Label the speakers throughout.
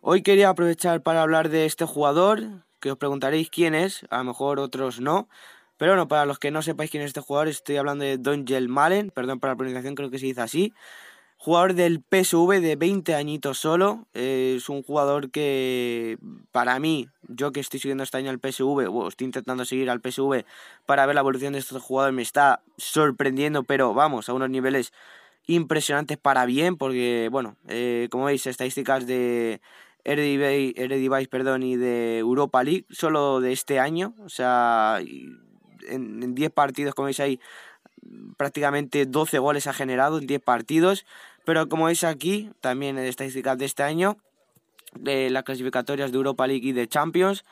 Speaker 1: Hoy quería aprovechar para hablar de este jugador, que os preguntaréis quién es, a lo mejor otros no. Pero bueno, para los que no sepáis quién es este jugador, estoy hablando de Don Malen, perdón por la pronunciación, creo que se dice así. Jugador del PSV de 20 añitos solo. Eh, es un jugador que, para mí, yo que estoy siguiendo este año el PSV, o estoy intentando seguir al PSV para ver la evolución de este jugador me está sorprendiendo, pero vamos, a unos niveles impresionantes para bien, porque, bueno, eh, como veis, estadísticas de Eredivisie, perdón, y de Europa League, solo de este año. O sea, en 10 partidos, como veis ahí, prácticamente 12 goles ha generado en 10 partidos. Pero como veis aquí, también en estadísticas de este año, de las clasificatorias de Europa League y de Champions,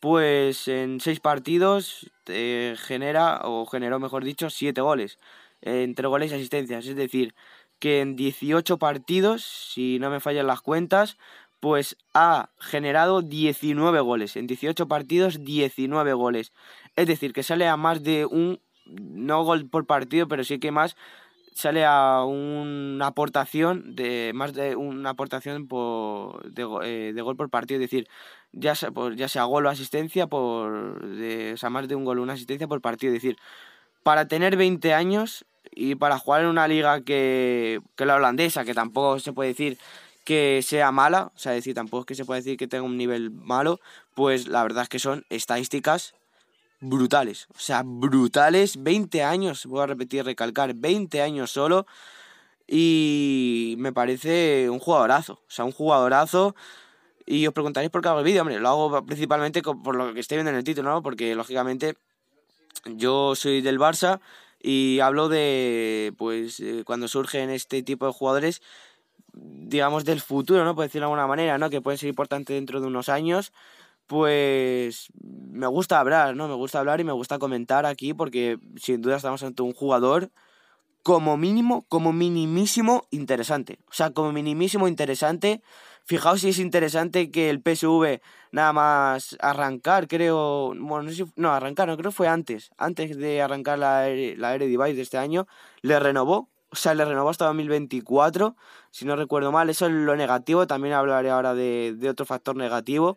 Speaker 1: pues en 6 partidos eh, genera, o generó mejor dicho, 7 goles. Entre goles y asistencias. Es decir, que en 18 partidos, si no me fallan las cuentas, pues ha generado 19 goles. En 18 partidos, 19 goles. Es decir, que sale a más de un, no gol por partido, pero sí que más, sale a una aportación de más de una aportación eh, de, gol por partido. Es decir, ya sea, ya sea gol o asistencia, por, o sea, más de un gol o una asistencia por partido. Es decir, para tener 20 años y para jugar en una liga que, que la holandesa, que tampoco se puede decir que sea mala, o sea, decir, tampoco es que se pueda decir que tenga un nivel malo, pues la verdad es que son estadísticas brutales, o sea, brutales, 20 años, voy a repetir, recalcar, 20 años solo, y me parece un jugadorazo, o sea, un jugadorazo, y os preguntaréis por qué hago el vídeo, hombre, lo hago principalmente por lo que estoy viendo en el título, ¿no? Porque, lógicamente, yo soy del Barça, y hablo de, pues, eh, cuando surgen este tipo de jugadores digamos, del futuro, ¿no? Puedo decirlo de alguna manera, ¿no? Que puede ser importante dentro de unos años, pues me gusta hablar, ¿no? Me gusta hablar y me gusta comentar aquí porque sin duda estamos ante un jugador como mínimo, como minimísimo interesante. O sea, como minimísimo interesante. Fijaos si es interesante que el PSV nada más arrancar, creo, bueno, no, sé si, no arrancar, no creo fue antes, antes de arrancar la, e-, la Eredivisie de este año, le renovó o sea, le renovó hasta 2024, si no recuerdo mal. Eso es lo negativo, también hablaré ahora de, otro factor negativo.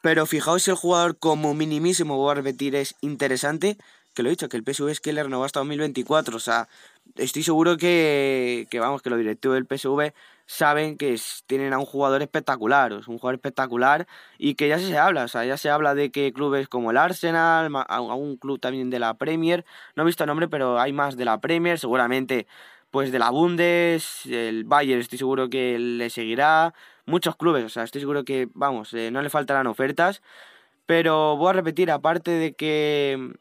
Speaker 1: Pero fijaos el jugador como minimísimo, voy a repetir, es interesante que lo he dicho, que el PSV es que le renovó hasta 2024. O sea, estoy seguro que, que vamos, que los directivos del PSV saben que tienen a un jugador espectacular, es un jugador espectacular y que ya se, habla, o sea, ya se habla de que clubes como el Arsenal, algún club también de la Premier, no he visto el nombre, pero hay más de la Premier, seguramente pues de la Bundes, el Bayern estoy seguro que le seguirá, muchos clubes, o sea, estoy seguro que, vamos, eh, no le faltarán ofertas, pero voy a repetir, aparte de que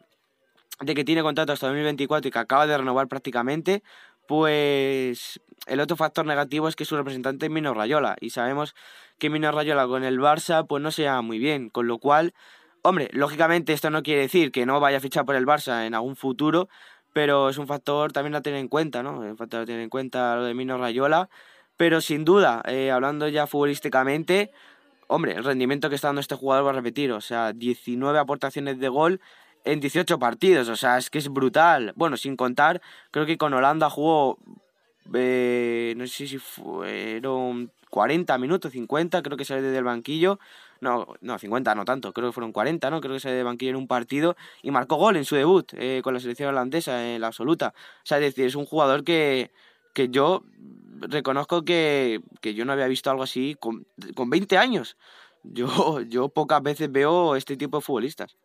Speaker 1: de que tiene contrato hasta 2024 y que acaba de renovar prácticamente, pues el otro factor negativo es que su representante es Mino Rayola y sabemos que Mino Rayola con el Barça pues no se llama muy bien, con lo cual, hombre, lógicamente esto no quiere decir que no vaya a fichar por el Barça en algún futuro, pero es un factor también a tener en cuenta, ¿no? El un factor a tener en cuenta lo de Mino Rayola, pero sin duda, eh, hablando ya futbolísticamente, hombre, el rendimiento que está dando este jugador va a repetir, o sea, 19 aportaciones de gol en 18 partidos, o sea, es que es brutal. Bueno, sin contar, creo que con Holanda jugó, eh, no sé si fueron 40 minutos, 50, creo que sale desde el banquillo. No, no, 50 no tanto, creo que fueron 40, ¿no? Creo que salió de banquillo en un partido y marcó gol en su debut eh, con la selección holandesa, en la absoluta. O sea, es decir, es un jugador que, que yo reconozco que, yo no había visto algo así con, con 20 años. Yo, yo pocas veces veo este tipo de futbolistas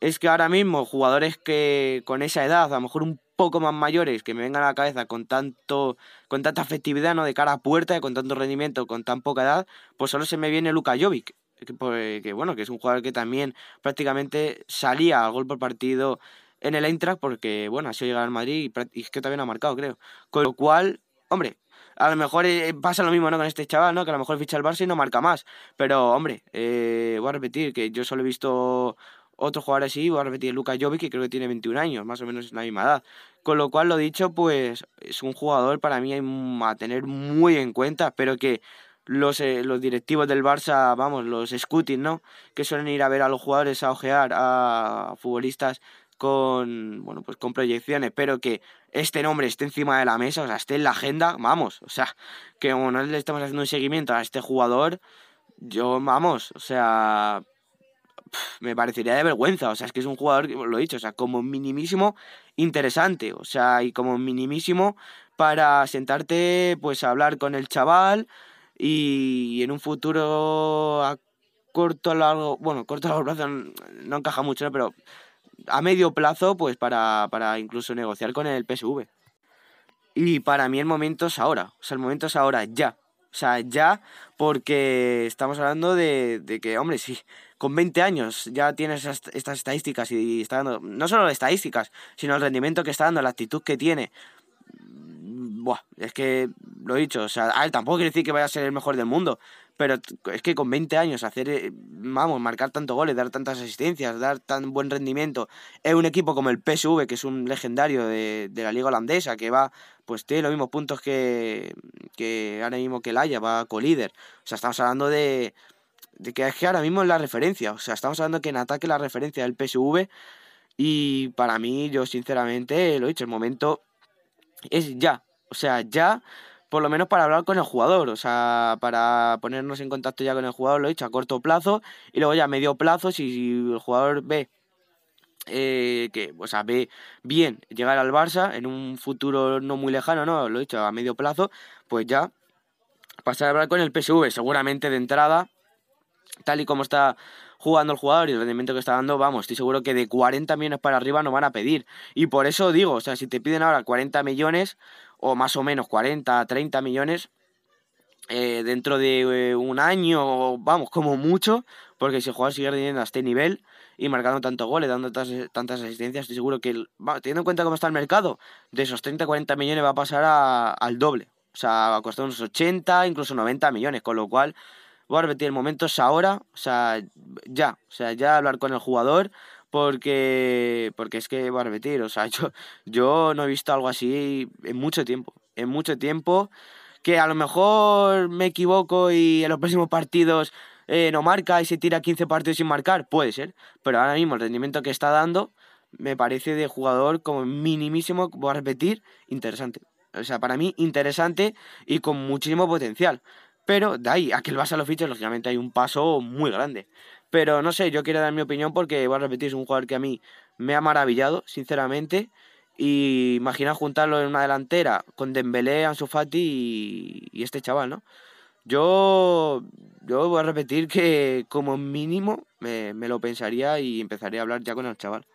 Speaker 1: es que ahora mismo jugadores que con esa edad, a lo mejor un poco más mayores, que me vengan a la cabeza con tanto con tanta afectividad ¿no? de cara a puerta, y con tanto rendimiento, con tan poca edad, pues solo se me viene Luka Jovic, que, pues, bueno, que es un jugador que también prácticamente salía al gol por partido en el Eintracht porque, bueno, ha sido llegar al Madrid y, es que también ha marcado, creo. Con lo cual, hombre, a lo mejor eh, pasa lo mismo ¿no? con este chaval, ¿no? que a lo mejor ficha el Barça y no marca más. Pero, hombre, eh, voy a repetir que yo solo he visto otro jugador así, voy a repetir, Luka Jovic, que creo que tiene 21 años, más o menos es la misma edad. Con lo cual, lo dicho, pues es un jugador para mí a tener muy en cuenta, pero que los, eh, los directivos del Barça, vamos, los scouting, ¿no? Que suelen ir a ver a los jugadores a ojear a futbolistas con, bueno, pues con proyecciones, pero que este nombre esté encima de la mesa, o sea, esté en la agenda, vamos, o sea, que como no le estamos haciendo un seguimiento a este jugador, yo, vamos, o sea, me parecería de vergüenza. O sea, es que es un jugador, lo he dicho, o sea, como minimísimo interesante. O sea, y como minimísimo para sentarte, pues, a hablar con el chaval y en un futuro a corto, largo, bueno, corto, largo plazo no encaja mucho, pero a medio plazo, pues, para, para incluso negociar con el PSV. Y para mí el momento es ahora, o sea, el momento es ahora, ya. O sea, ya, porque estamos hablando de, de que, hombre, sí, con 20 años ya tienes estas estadísticas y está dando, no solo estadísticas, sino el rendimiento que está dando, la actitud que tiene. Mm, buah, es que lo he dicho, o sea, tampoco quiere decir que vaya a ser el mejor del mundo, pero es que con 20 años hacer, eh, vamos, marcar tantos goles, dar tantas asistencias, dar tan buen rendimiento, es eh, un equipo como el PSV, que es un legendario de, la liga holandesa, que va, pues tiene los mismos puntos que, ahora mismo que el Haya, va colíder. O sea, estamos hablando de, de que es que ahora mismo es la referencia. O sea, estamos hablando que en ataque la referencia del PSV. Y para mí, yo sinceramente, lo he dicho, el momento es ya. O sea, ya, por lo menos para hablar con el jugador. O sea, para ponernos en contacto ya con el jugador, lo he dicho, a corto plazo. Y luego ya a medio plazo, si, el jugador ve eh, que o sea, bien llegar al Barça en un futuro no muy lejano, no, lo he dicho, a medio plazo, pues ya pasar a hablar con el PSV, seguramente de entrada tal y como está jugando el jugador y el rendimiento que está dando, vamos, estoy seguro que de 40 millones para arriba no van a pedir. Y por eso digo, o sea, si te piden ahora 40 millones, o más o menos 40, 30 millones, eh, dentro de eh, un año, vamos, como mucho, porque si el jugador sigue rindiendo a este nivel y marcando tantos goles, dando tantas, asistencias, estoy seguro que, teniendo en cuenta cómo está el mercado, de esos 30, 40 millones va a pasar al doble. O sea, va a costar unos 80, incluso 90 millones, con lo cual voy a repetir, el momento ahora, o sea, ya, o sea, ya hablar con el jugador, porque, porque es que voy a repetir, o sea, yo, no he visto algo así en mucho tiempo, en mucho tiempo, que a lo mejor me equivoco y en los próximos partidos eh, no marca y se tira 15 partidos sin marcar, puede ser, pero ahora mismo el rendimiento que está dando me parece de jugador como minimísimo, voy a repetir, interesante. O sea, para mí interesante y con muchísimo potencial. Pero de ahí, a que el a los fiche, lógicamente hay un paso muy grande. Pero no sé, yo quiero dar mi opinión porque, voy a repetir, es un jugador que a mí me ha maravillado, sinceramente. Y imagina juntarlo en una delantera con Dembélé, Ansu Fati y, este chaval, ¿no? Yo, yo voy a repetir que como mínimo me, me lo pensaría y empezaría a hablar ya con el chaval.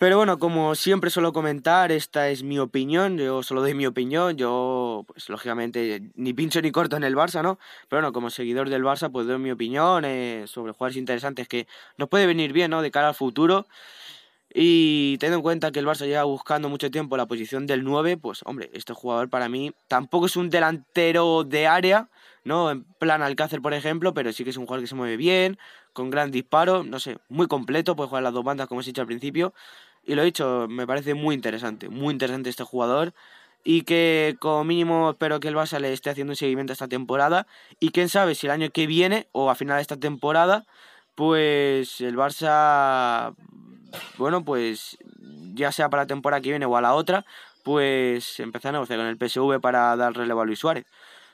Speaker 1: Pero bueno, como siempre suelo comentar, esta es mi opinión, yo solo doy mi opinión, yo pues lógicamente ni pincho ni corto en el Barça, ¿no? Pero bueno, como seguidor del Barça pues doy mi opinión eh, sobre jugadores interesantes que nos puede venir bien, ¿no? De cara al futuro. Y teniendo en cuenta que el Barça lleva buscando mucho tiempo la posición del 9, pues hombre, este jugador para mí tampoco es un delantero de área, ¿no? En plan Alcácer, por ejemplo, pero sí que es un jugador que se mueve bien, con gran disparo, no sé, muy completo, puede jugar las dos bandas como he dicho al principio. Y lo he dicho, me parece muy interesante, muy interesante este jugador. Y que como mínimo espero que el Barça le esté haciendo un seguimiento esta temporada. Y quién sabe si el año que viene o a final de esta temporada, pues el Barça, bueno, pues ya sea para la temporada que viene o a la otra, pues empezar a negociar con el PSV para dar relevo a Luis Suárez.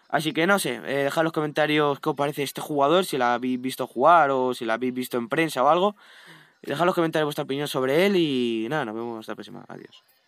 Speaker 1: Así que no sé, eh, dejad los comentarios qué os parece este jugador, si la habéis visto jugar o si la habéis visto en prensa o algo dejad los comentarios vuestra opinión sobre él y nada, nos vemos hasta la próxima. Adiós.